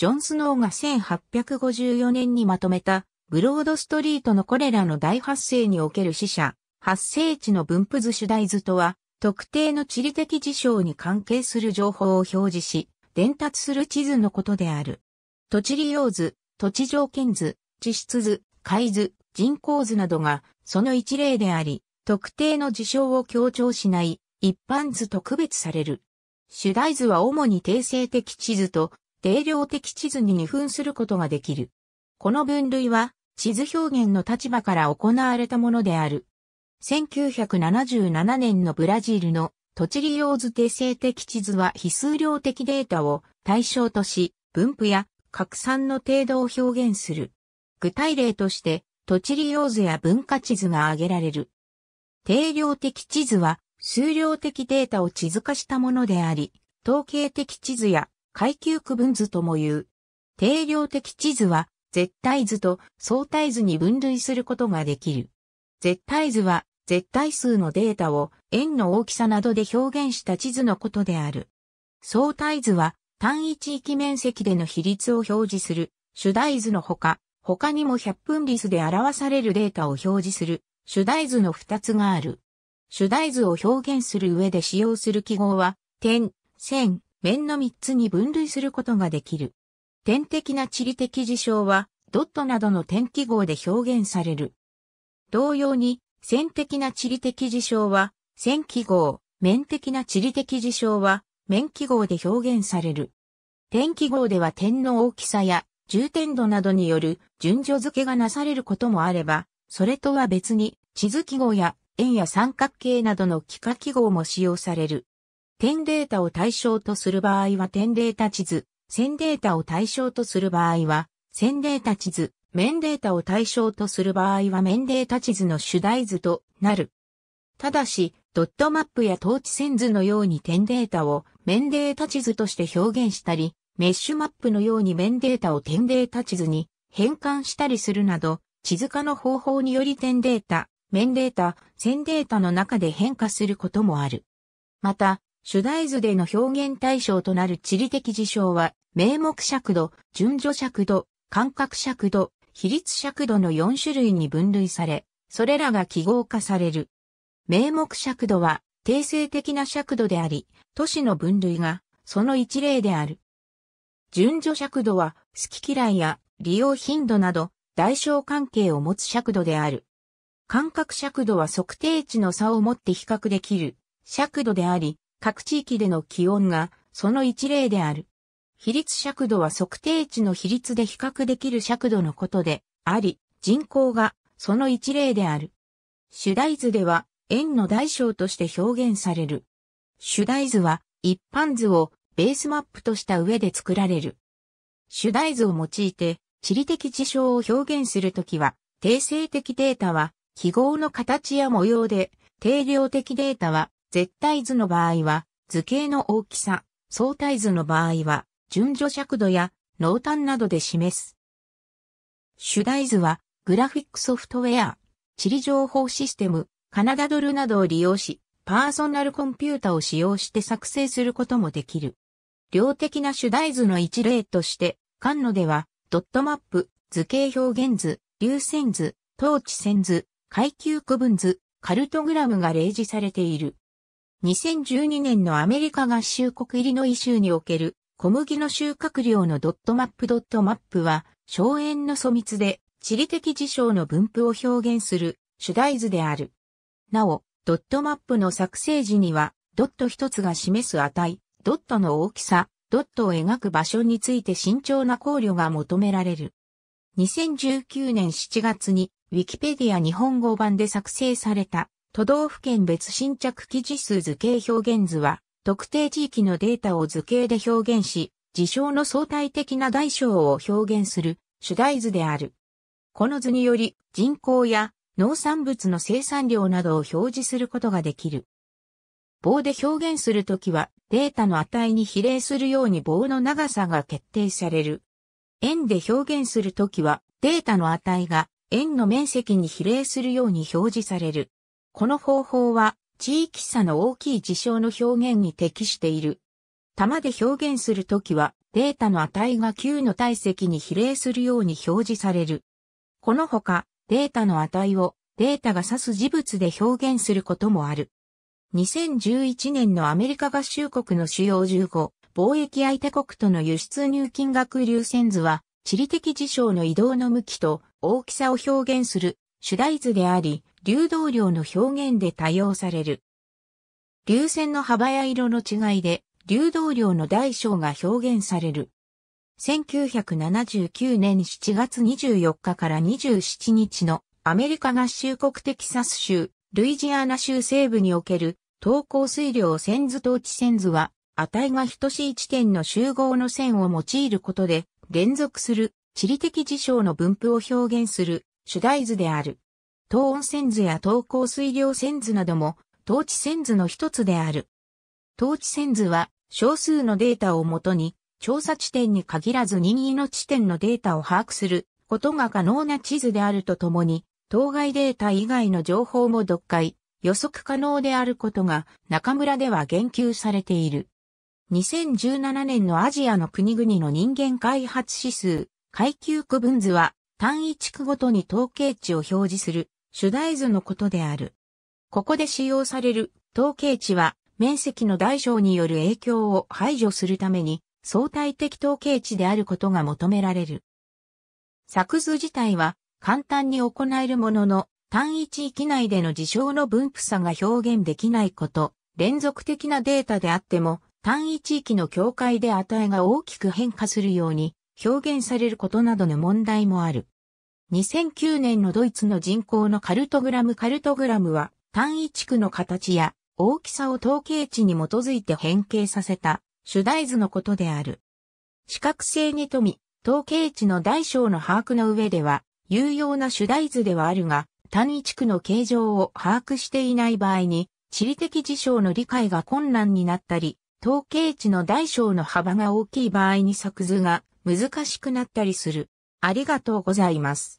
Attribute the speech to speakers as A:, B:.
A: ジョン・スノーが1854年にまとめた、ブロードストリートのこれらの大発生における死者、発生地の分布図主題図とは、特定の地理的事象に関係する情報を表示し、伝達する地図のことである。土地利用図、土地条件図、地質図、海図、人口図などが、その一例であり、特定の事象を強調しない、一般図と区別される。主題図は主に定性的地図と定量的地図に二分することができる。この分類は、地図表現の立場から行われたものである。1977年のブラジルの土地利用図定性的地図は非数量的データを対象とし、分布や拡散の程度を表現する。具体例として、土地利用図や文化地図が挙げられる。定量的地図は、数量的データを地図化したものであり、統計的地図や階級区分図とも言う。定量的地図は、絶対図と相対図に分類することができる。絶対図は、絶対数のデータを円の大きさなどで表現した地図のことである。相対図は、単一域面積での比率を表示する主題図のほか、他にも100分率で表されるデータを表示する主題図の2つがある。主題図を表現する上で使用する記号は、点、線、面の3つに分類することができる。点的な地理的事象は、ドットなどの点記号で表現される。同様に、線的な地理的事象は、線記号、面的な地理的事象は、面記号で表現される。点記号では点の大きさや重点度などによる順序付けがなされることもあれば、それとは別に地図記号や円や三角形などの幾何記号も使用される。点データを対象とする場合は点データ地図、線データを対象とする場合は、線データ地図、面データを対象とする場合は面データ地図の主題図となる。ただし、ドットマップや統治線図のように点データを面データ地図として表現したり、メッシュマップのように面データを点データ地図に変換したりするなど、地図化の方法により点データ、面データ、線データの中で変化することもある。また、主題図での表現対象となる地理的事象は、名目尺度、順序尺度、感覚尺度、比率尺度の4種類に分類され、それらが記号化される。名目尺度は、定性的な尺度であり、都市の分類が、その一例である。順序尺度は、好き嫌いや利用頻度など、代償関係を持つ尺度である。感覚尺度は測定値の差を持って比較できる尺度であり、各地域での気温がその一例である。比率尺度は測定値の比率で比較できる尺度のことであり、人口がその一例である。主題図では円の大小として表現される。主題図は一般図をベースマップとした上で作られる。主題図を用いて地理的事象を表現するときは、定性的データは記号の形や模様で、定量的データは絶対図の場合は、図形の大きさ、相対図の場合は、順序尺度や濃淡などで示す。主題図は、グラフィックソフトウェア、地理情報システム、カナダドルなどを利用し、パーソナルコンピュータを使用して作成することもできる。量的な主題図の一例として、カンノでは、ドットマップ、図形表現図、流線図、統治線図、階級区分図、カルトグラムが例示されている。2012年のアメリカ合衆国イリノイ州における小麦の収穫量のドットマップドットマップは、荘園の疎密で地理的事象の分布を表現する主題図である。なお、ドットマップの作成時には、ドット一つが示す値、ドットの大きさ、ドットを描く場所について慎重な考慮が求められる。2019年7月に Wikipedia 日本語版で作成された都道府県別新着記事数図形表現図は、特定地域のデータを図形で表現し、事象の相対的な大小を表現する主題図である。この図により、人口や農産物の生産量などを表示することができる。棒で表現するときは、データの値に比例するように棒の長さが決定される。円で表現するときは、データの値が円の面積に比例するように表示される。この方法は地域差の大きい事象の表現に適している。玉で表現するときはデータの値が Q の体積に比例するように表示される。このほかデータの値をデータが指す事物で表現することもある。2011年のアメリカ合衆国の主要15貿易相手国との輸出入金額流線図は地理的事象の移動の向きと大きさを表現する主題図であり、流動量の表現で多用される。流線の幅や色の違いで流動量の大小が表現される。1979年7月24日から27日のアメリカ合衆国テキサス州、ルイジアナ州西部における投稿水量線図統治線図は値が等しい地点の集合の線を用いることで連続する地理的事象の分布を表現する主題図である。東温泉図や東高水量泉図なども、統治泉図の一つである。統治泉図は、少数のデータをもとに、調査地点に限らず任意の地点のデータを把握することが可能な地図であるとともに、当該データ以外の情報も読解、予測可能であることが中村では言及されている。2017年のアジアの国々の人間開発指数、階級区分図は単位地区ごとに統計値を表示する主題図のことである。ここで使用される統計値は面積の大小による影響を排除するために相対的統計値であることが求められる。作図自体は簡単に行えるものの単一域内での事象の分布差が表現できないこと、連続的なデータであっても単一域の境界で値が大きく変化するように表現されることなどの問題もある。2009年のドイツの人口のカルトグラムカルトグラムは単位地区の形や大きさを統計値に基づいて変形させた主題図のことである。視覚性に富み、統計値の大小の把握の上では有用な主題図ではあるが、単位地区の形状を把握していない場合に、地理的事象の理解が困難になったり、統計値の大小の幅が大きい場合に作図が難しくなったりする。ありがとうございます。